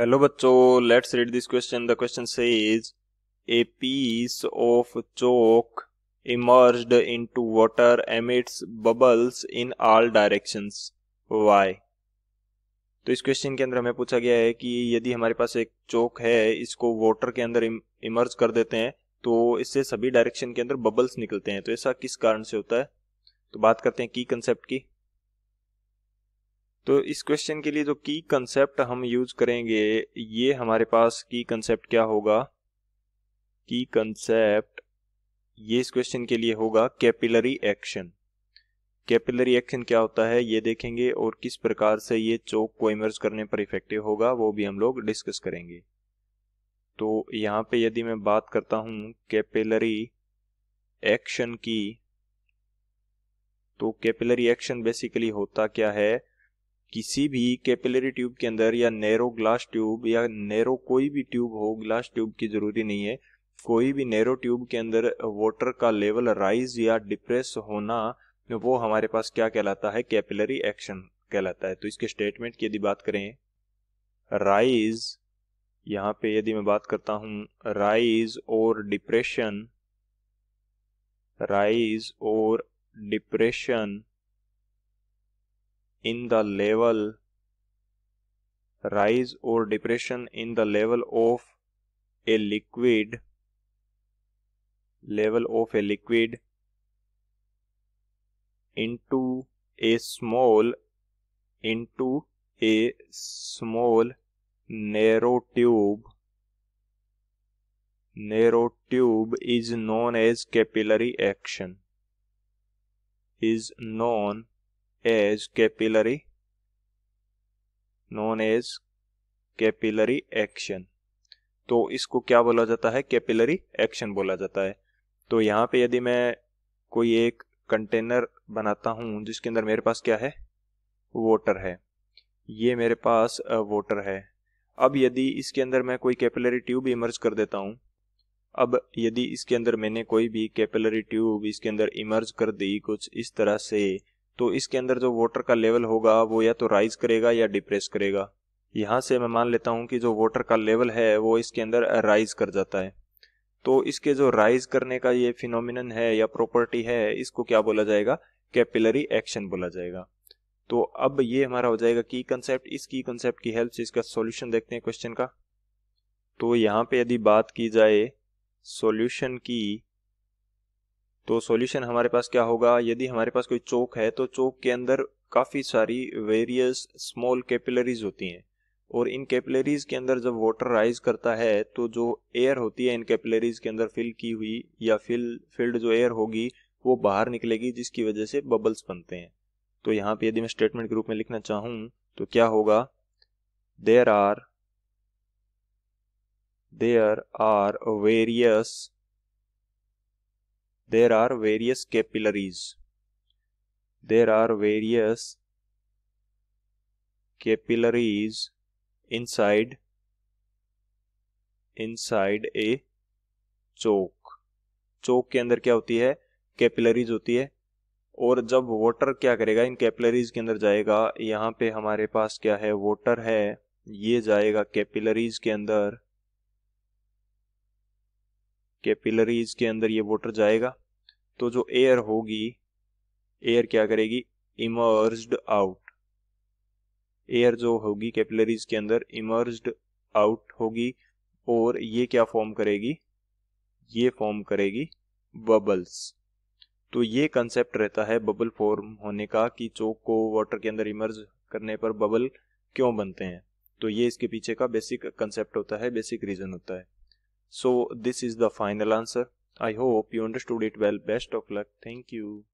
Hello बच्चों let's read this question the question says a piece of chalk immersed into water emits bubbles in all directions why तो इस question के अंदर हमें पूछा गया है कि यदि हमारे पास एक चौक है इसको वाटर के अंदर इमर्ज कर देते हैं तो इससे सभी डायरेक्शन के अंदर बबल्स निकलते हैं तो ऐसा किस कारण से होता है तो बात करते हैं की कंसेप्ट की तो इस क्वेश्चन के लिए जो की कंसेप्ट हम यूज करेंगे ये हमारे पास की कंसेप्ट क्या होगा की कंसेप्ट ये इस क्वेश्चन के लिए होगा कैपिलरी एक्शन कैपिलरी एक्शन क्या होता है ये देखेंगे और किस प्रकार से ये चौक को इमर्ज करने पर इफेक्टिव होगा वो भी हम लोग डिस्कस करेंगे तो यहाँ पे यदि मैं बात करता हूं कैपिलरी एक्शन की तो कैपिलरी एक्शन बेसिकली होता क्या है किसी भी कैपिलरी ट्यूब के अंदर या नैरो ग्लास ट्यूब या नैरो कोई भी ट्यूब हो ग्लास ट्यूब की ज़रूरी नहीं है कोई भी नैरो ट्यूब के अंदर वाटर का लेवल राइज या डिप्रेस होना वो हमारे पास क्या कहलाता है कैपिलरी एक्शन कहलाता है तो इसके स्टेटमेंट की यदि बात करें राइज यहां पे यदि मैं बात करता हूं राइज और डिप्रेशन राइज और depression in the level rise or depression in the level of a liquid level of a liquid into a small into a small narrow tube narrow tube is known as capillary action is known as capillary known as capillary action तो इसको क्या बोला जाता है capillary action बोला जाता है तो यहाँ पे यदि मैं कोई एक कंटेनर बनाता हूँ जिसके अंदर मेरे पास क्या है वाटर है ये मेरे पास वाटर है अब यदि इसके अंदर मैं कोई कैपिलरी ट्यूब इमर्ज कर देता हूँ अब यदि इसके अंदर मैंने कोई भी कैपिलरी ट्यूब इसके अंदर इमर्ज कर दी कुछ इस तरह से तो इसके अंदर जो वाटर का लेवल होगा वो या तो राइज करेगा या डिप्रेस करेगा यहाँ से मैं मान लेता हूँ कि जो वाटर का लेवल है वो इसके अंदर राइज कर जाता है तो इसके जो राइज करने का ये फिनोमिन है या प्रॉपर्टी है इसको क्या बोला जाएगा कैपिलरी एक्शन बोला जाएगा तो अब ये हमारा हो जाएगा की कंसेप्ट इस की कंसेप्ट की हेल्प से इसका सॉल्यूशन देखते हैं क्वेश्चन का तो यहाँ पे यदि बात की जाए सॉल्यूशन की तो सॉल्यूशन हमारे पास क्या होगा यदि हमारे पास कोई चौक है तो चौक के अंदर काफ़ी सारी वेरियस स्मॉल कैपिलरीज होती हैं और इन कैपिलरीज के अंदर जब वाटर राइज करता है तो जो एयर होती है इन कैपिलरीज के अंदर फिल की हुई या फिल फिल्ड जो एयर होगी वो बाहर निकलेगी जिसकी वजह से बबल्स बनते हैं तो यहाँ पे यदि मैं स्टेटमेंट के रूप में लिखना चाहूँ तो क्या होगा there are there are various there are various capillaries there are various capillaries inside inside a chalk chalk के अंदर क्या होती है कैपिलरीज होती है और जब वाटर क्या करेगा इन कैपिलरीज के अंदर जाएगा यहाँ पे हमारे पास क्या है वाटर है ये जाएगा कैपिलरीज के अंदर कैपिलरीज के अंदर ये वाटर जाएगा तो जो एयर होगी एयर क्या करेगी इमर्ज्ड आउट एयर जो होगी कैपिलरीज के अंदर इमर्ज्ड आउट होगी और ये क्या फॉर्म करेगी ये फॉर्म करेगी बबल्स तो ये कंसेप्ट रहता है बबल फॉर्म होने का कि चौक को वाटर के अंदर इमर्ज करने पर बबल क्यों बनते हैं तो ये इसके पीछे का बेसिक कंसेप्ट होता है बेसिक रीजन होता है So this is the final answer. I hope you understood it well. Best of luck. Thank you.